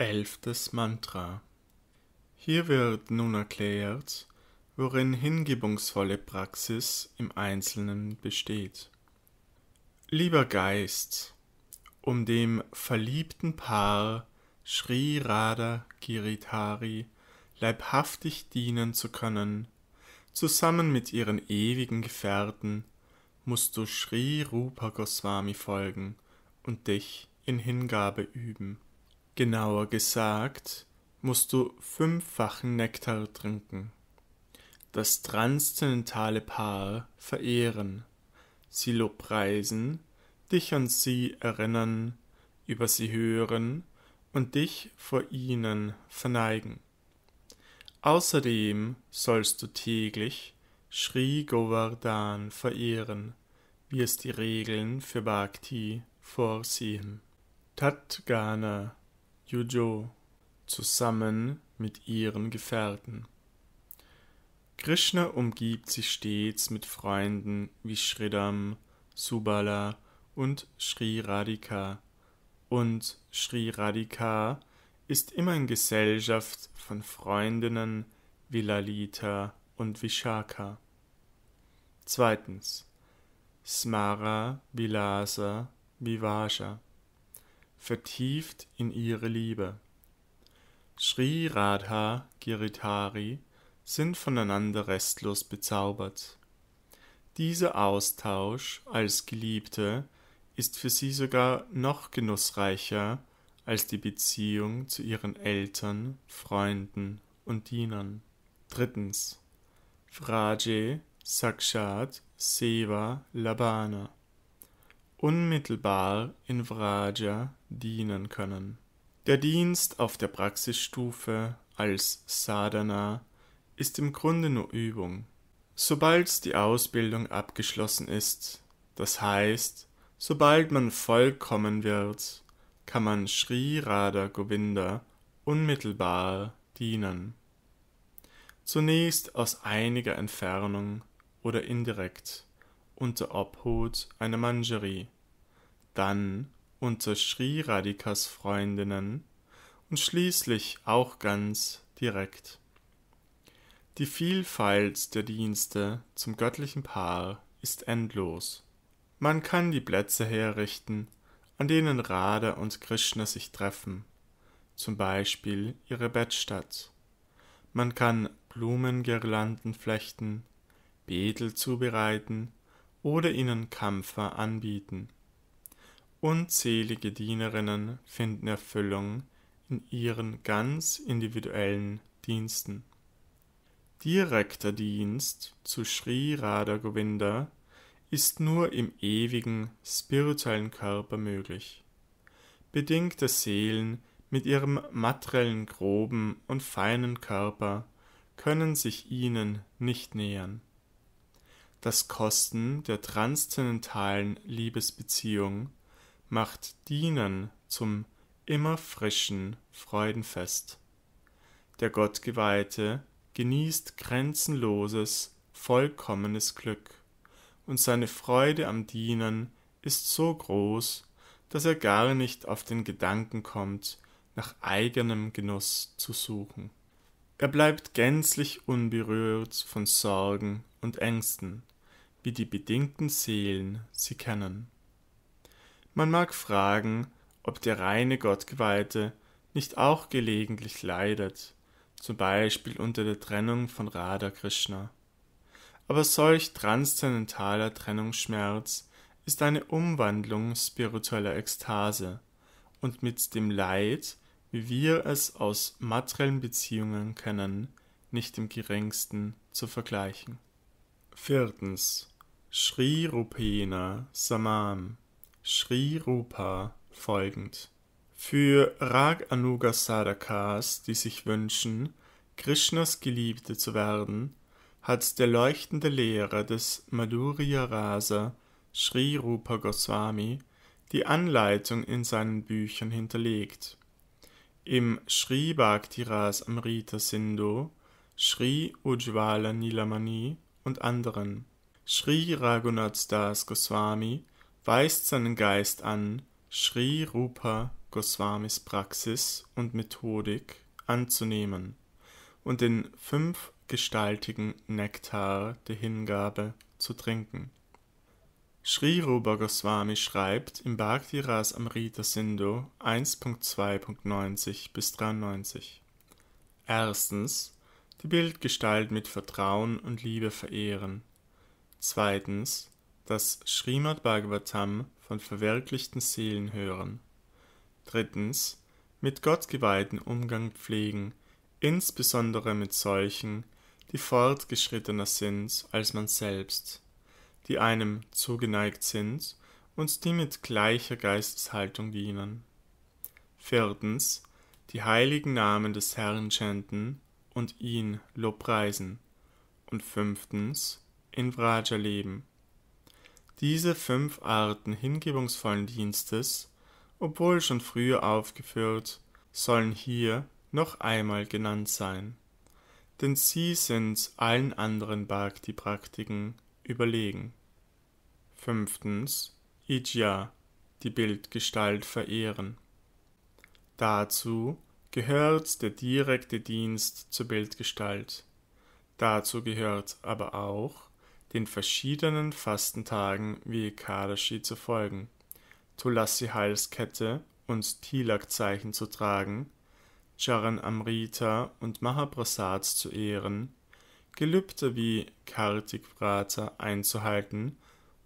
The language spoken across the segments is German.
Elftes Mantra. Hier wird nun erklärt, worin hingebungsvolle Praxis im Einzelnen besteht. Lieber Geist, um dem verliebten Paar Sri Radha Giritari leibhaftig dienen zu können, zusammen mit ihren ewigen Gefährten, musst du Sri Rupa Goswami folgen und dich in Hingabe üben. Genauer gesagt musst du fünffachen Nektar trinken, das transzendentale Paar verehren, sie lobpreisen, dich an sie erinnern, über sie hören und dich vor ihnen verneigen. Außerdem sollst du täglich Sri Govardhan verehren, wie es die Regeln für Bhakti vorsehen. Tatgana Yujo zusammen mit ihren Gefährten. Krishna umgibt sich stets mit Freunden wie Shridam, Subala und Sri Radhika. Und Sri Radhika ist immer in Gesellschaft von Freundinnen wie Lalita und Vishaka. Zweitens Smara Vilasa Vivaja vertieft in ihre Liebe. Sri Radha Giritari sind voneinander restlos bezaubert. Dieser Austausch als Geliebte ist für sie sogar noch genussreicher als die Beziehung zu ihren Eltern, Freunden und Dienern. Drittens. Vraje Sakshat Seva Labana unmittelbar in Vraja dienen können. Der Dienst auf der Praxisstufe als Sadhana ist im Grunde nur Übung. Sobald die Ausbildung abgeschlossen ist, das heißt, sobald man vollkommen wird, kann man Sri Radha Govinda unmittelbar dienen. Zunächst aus einiger Entfernung oder indirekt unter Obhut einer Mangerie, dann unter Sri Radikas Freundinnen und schließlich auch ganz direkt. Die Vielfalt der Dienste zum göttlichen Paar ist endlos. Man kann die Plätze herrichten, an denen Radha und Krishna sich treffen, zum Beispiel ihre Bettstatt. Man kann Blumengirlanden flechten, Betel zubereiten oder ihnen Kampfer anbieten. Unzählige Dienerinnen finden Erfüllung in ihren ganz individuellen Diensten. Direkter Dienst zu Sri Radha Govinda ist nur im ewigen spirituellen Körper möglich. Bedingte Seelen mit ihrem materiellen groben und feinen Körper können sich ihnen nicht nähern. Das Kosten der transzendentalen Liebesbeziehung macht Dienen zum immer frischen Freudenfest. Der Gottgeweihte genießt grenzenloses, vollkommenes Glück, und seine Freude am Dienen ist so groß, dass er gar nicht auf den Gedanken kommt, nach eigenem Genuss zu suchen. Er bleibt gänzlich unberührt von Sorgen und Ängsten, wie die bedingten Seelen sie kennen. Man mag fragen, ob der reine Gottgeweihte nicht auch gelegentlich leidet, zum Beispiel unter der Trennung von Radha Krishna. Aber solch transzendentaler Trennungsschmerz ist eine Umwandlung spiritueller Ekstase und mit dem Leid, wie wir es aus materiellen Beziehungen kennen, nicht im geringsten zu vergleichen. Viertens. Sri Rupena Samam, Sri Rupa folgend. Für Rag Anuga Sadakas, die sich wünschen, Krishnas Geliebte zu werden, hat der leuchtende Lehrer des Madhurya Rasa, Sri Rupa Goswami, die Anleitung in seinen Büchern hinterlegt. Im Sri Ras Amrita Sindhu, Sri Ujjvala Nilamani und anderen. Sri Raghunath Das Goswami weist seinen Geist an, Sri Rupa Goswamis Praxis und Methodik anzunehmen und den fünfgestaltigen Nektar der Hingabe zu trinken. Sri Rupa Goswami schreibt im Bhakti Ras Amrita Sindhu 1.2.90 bis 93. Erstens die Bildgestalt mit Vertrauen und Liebe verehren. Zweitens, das Srimad Bhagavatam von verwirklichten Seelen hören. Drittens, mit Gott geweihten Umgang pflegen, insbesondere mit solchen, die fortgeschrittener sind als man selbst, die einem zugeneigt sind und die mit gleicher Geisteshaltung dienen. Viertens, die heiligen Namen des Herrn chanten und ihn lobpreisen. Und fünftens, in Vraja leben. Diese fünf Arten hingebungsvollen Dienstes, obwohl schon früher aufgeführt, sollen hier noch einmal genannt sein, denn sie sind allen anderen Bhakti-Praktiken überlegen. Fünftens, Ijja, die Bildgestalt verehren. Dazu gehört der direkte Dienst zur Bildgestalt. Dazu gehört aber auch den verschiedenen Fastentagen wie Kadashi zu folgen, Tulasi-Halskette und Tilak-Zeichen zu tragen, Charan Amrita und Mahaprasats zu ehren, Gelübde wie Kartik Vrata einzuhalten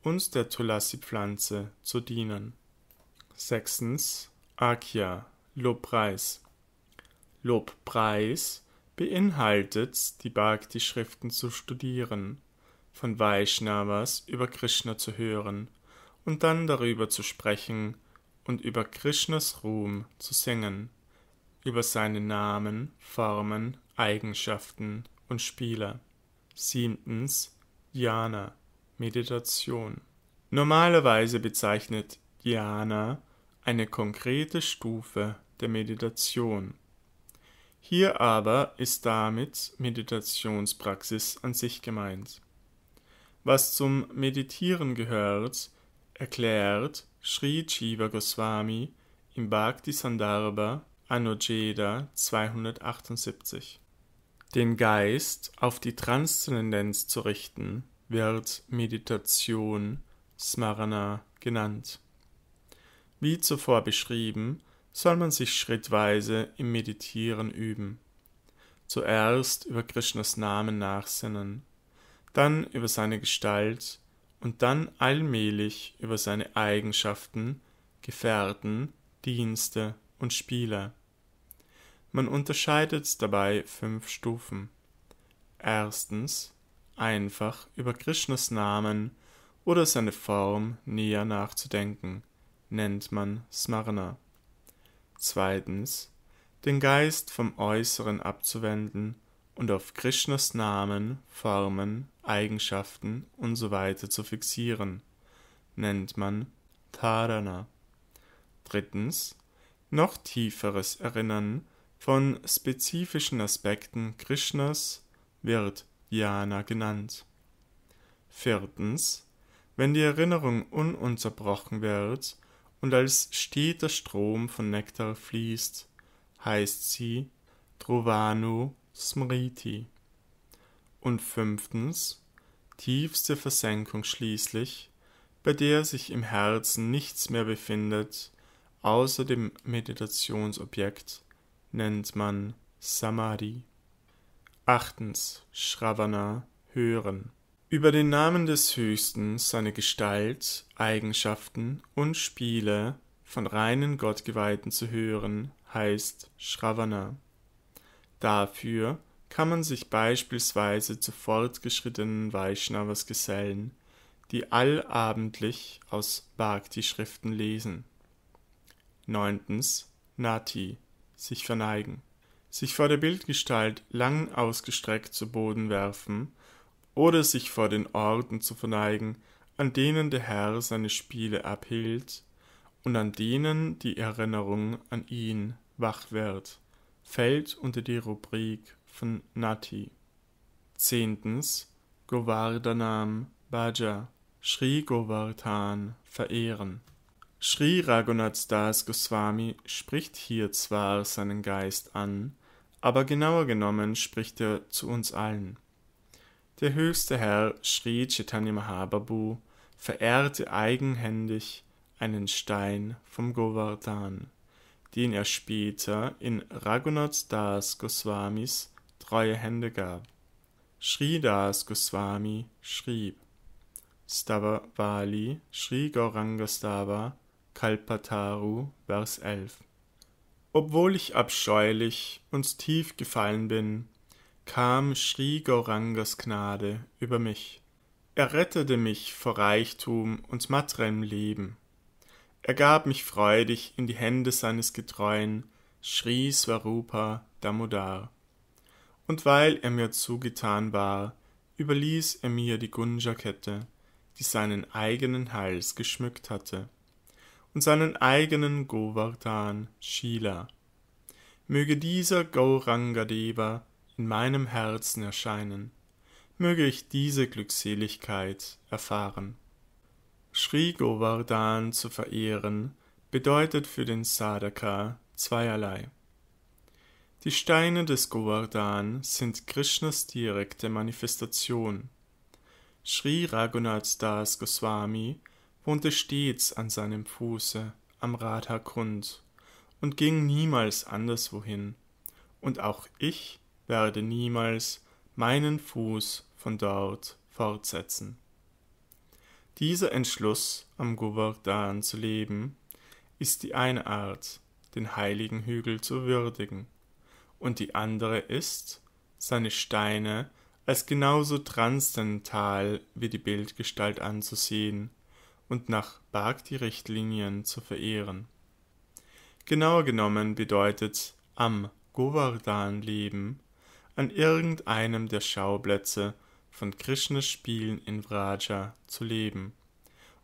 und der Tulasi-Pflanze zu dienen. Sechstens Akya, Lobpreis. Lobpreis beinhaltet, die Bhakti-Schriften zu studieren, von Vaishnavas über Krishna zu hören und dann darüber zu sprechen und über Krishnas Ruhm zu singen, über seine Namen, Formen, Eigenschaften und Spiele. Siebtens Jhana, Meditation. Normalerweise bezeichnet Jhana eine konkrete Stufe der Meditation. Hier aber ist damit Meditationspraxis an sich gemeint was zum Meditieren gehört, erklärt Sri Jiva Goswami im Bhakti Sandarbha Anujeda 278. Den Geist auf die Transzendenz zu richten, wird Meditation Smarana genannt. Wie zuvor beschrieben, soll man sich schrittweise im Meditieren üben. Zuerst über Krishnas Namen nachsinnen dann über seine Gestalt und dann allmählich über seine Eigenschaften, Gefährten, Dienste und Spiele. Man unterscheidet dabei fünf Stufen. Erstens einfach über Krishnas Namen oder seine Form näher nachzudenken, nennt man Smarna. Zweitens den Geist vom Äußeren abzuwenden und auf Krishnas Namen, Formen Eigenschaften usw. So zu fixieren, nennt man Dharana. Drittens noch tieferes Erinnern von spezifischen Aspekten Krishnas wird Jnana genannt. Viertens, wenn die Erinnerung ununterbrochen wird und als steter Strom von Nektar fließt, heißt sie Drovanu Smriti und fünftens tiefste Versenkung schließlich, bei der sich im Herzen nichts mehr befindet, außer dem Meditationsobjekt, nennt man Samadhi. Achtens Shravana Hören. Über den Namen des Höchsten, seine Gestalt, Eigenschaften und Spiele von reinen Gottgeweihten zu hören, heißt Shravana. Dafür kann man sich beispielsweise zu fortgeschrittenen Vaishnavas gesellen, die allabendlich aus Bhakti-Schriften lesen. 9. Nati, sich verneigen. Sich vor der Bildgestalt lang ausgestreckt zu Boden werfen oder sich vor den Orten zu verneigen, an denen der Herr seine Spiele abhielt und an denen die Erinnerung an ihn wach wird fällt unter die Rubrik von Nati. Zehntens Govardhanam Bhaja, Sri Govardhan verehren. Sri Raghunath Das Goswami spricht hier zwar seinen Geist an, aber genauer genommen spricht er zu uns allen. Der höchste Herr Sri Chaitanya Mahaprabhu verehrte eigenhändig einen Stein vom Govardhan den er später in Raghunath Das Goswamis treue Hände gab. Sri Das Goswami schrieb Stavavali Sri Gaurangastava Kalpataru Vers 11 Obwohl ich abscheulich und tief gefallen bin, kam Sri Gaurangas Gnade über mich. Er rettete mich vor Reichtum und materiellem Leben. Er gab mich freudig in die Hände seines Getreuen, schrie Swarupa Damodar. Und weil er mir zugetan war, überließ er mir die Gunja-Kette, die seinen eigenen Hals geschmückt hatte, und seinen eigenen Govardhan Shila. Möge dieser Gaurangadeva in meinem Herzen erscheinen, möge ich diese Glückseligkeit erfahren. Sri Govardhan zu verehren, bedeutet für den Sadhaka zweierlei. Die Steine des Govardhan sind Krishnas direkte Manifestation. Sri Raghunath Das Goswami wohnte stets an seinem Fuße am Radha Kund und ging niemals anderswohin, und auch ich werde niemals meinen Fuß von dort fortsetzen. Dieser Entschluss, am Govardhan zu leben, ist die eine Art, den heiligen Hügel zu würdigen, und die andere ist, seine Steine als genauso transzendental wie die Bildgestalt anzusehen und nach Bhakti-Richtlinien zu verehren. Genauer genommen bedeutet am Govardhan leben, an irgendeinem der Schauplätze von Krishnas Spielen in Vraja zu leben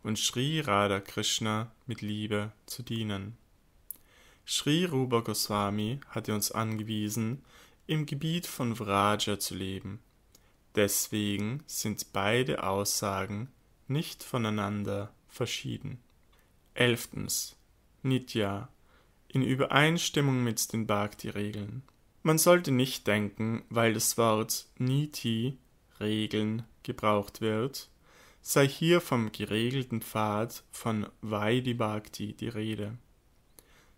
und Sri Radha Krishna mit Liebe zu dienen. Sri Rupa Goswami hatte uns angewiesen, im Gebiet von Vraja zu leben. Deswegen sind beide Aussagen nicht voneinander verschieden. 11. Nitya. In Übereinstimmung mit den Bhakti-Regeln. Man sollte nicht denken, weil das Wort Niti Regeln gebraucht wird, sei hier vom geregelten Pfad von Vaidibhakti die Rede.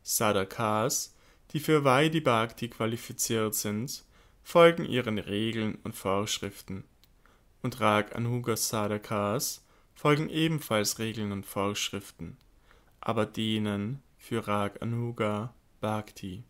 Sadakas, die für Vaidibhakti qualifiziert sind, folgen ihren Regeln und Vorschriften. Und Rag Anhuga Sadakas folgen ebenfalls Regeln und Vorschriften, aber denen für Rag Anuga Bhakti.